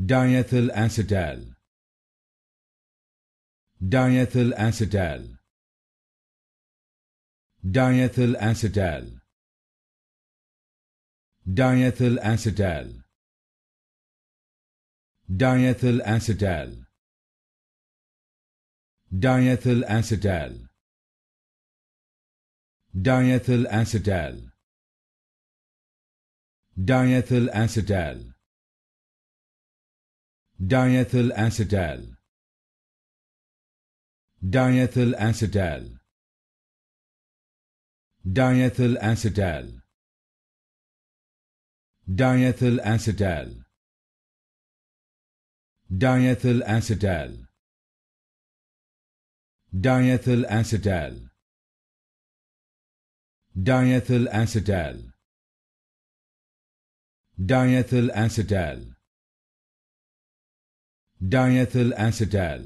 diethyl acetal diethyl acetal diethyl acetal diethyl acetal diethyl acetal diethyl acetal diethyl acetal diethyl acetal diethyl acetal diethyl acetal diethyl acetal diethyl acetal diethyl acetal diethyl acetal diethyl acetal diethyl acetal diethyl acetal